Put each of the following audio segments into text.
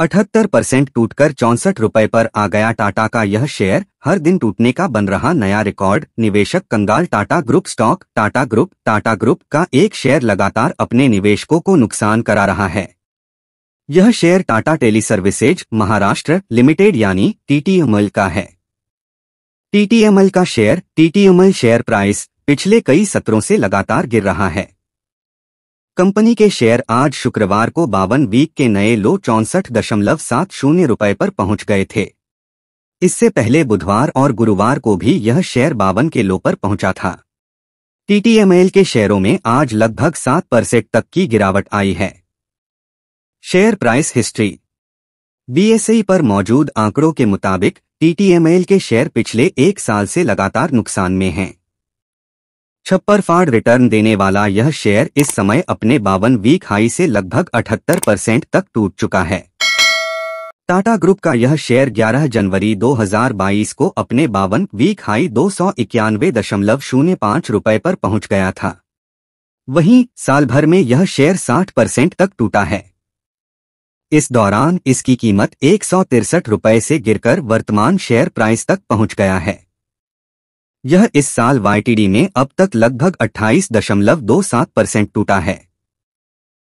अठहत्तर परसेंट टूटकर चौंसठ रुपए पर आ गया टाटा का यह शेयर हर दिन टूटने का बन रहा नया रिकॉर्ड निवेशक कंगाल Tata group stock Tata group Tata group का एक शेयर लगातार अपने निवेशकों को नुकसान करा रहा है यह share Tata tele services Maharashtra limited यानी टीटीएमएल का है टीटीएमएल का शेयर टीटीएमएल शेयर प्राइस पिछले कई सत्रों से लगातार गिर रहा है कंपनी के शेयर आज शुक्रवार को बावन वीक के नए लो चौंसठ दशमलव सात शून्य रुपये पर पहुंच गए थे इससे पहले बुधवार और गुरुवार को भी यह शेयर बावन के लो पर पहुंचा था टीटीएमएल के शेयरों में आज लगभग सात परसेंट तक की गिरावट आई है शेयर प्राइस हिस्ट्री बीएसई पर मौजूद आंकड़ों के मुताबिक टीटीएमएल के शेयर पिछले एक साल से लगातार नुकसान में हैं छप्पर फाड़ रिटर्न देने वाला यह शेयर इस समय अपने बावन वीक हाई से लगभग 78 परसेंट तक टूट चुका है टाटा ग्रुप का यह शेयर 11 जनवरी 2022 को अपने बावन वीक हाई दो सौ इक्यानवे दशमलव शून्य पाँच रूपए पर पहुँच गया था वहीं साल भर में यह शेयर 60 परसेंट तक टूटा है इस दौरान इसकी कीमत एक सौ तिरसठ रुपये से गिरकर वर्तमान शेयर प्राइस तक पहुँच गया है यह इस साल वाईटीडी में अब तक लगभग 28.27 परसेंट टूटा है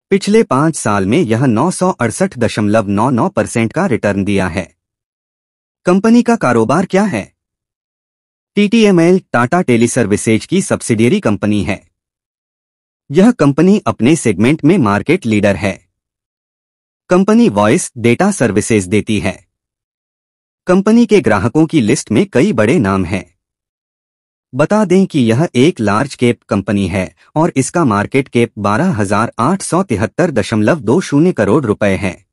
पिछले पांच साल में यह नौ परसेंट का रिटर्न दिया है कंपनी का कारोबार क्या है टीटीएमएल टाटा टेली सर्विसेज की सब्सिडियरी कंपनी है यह कंपनी अपने सेगमेंट में मार्केट लीडर है कंपनी वॉइस डेटा सर्विसेज देती है कंपनी के ग्राहकों की लिस्ट में कई बड़े नाम हैं बता दें कि यह एक लार्ज केप कंपनी है और इसका मार्केट केप बारह हजार आठ सौ तिहत्तर दशमलव दो शून्य करोड़ रुपए है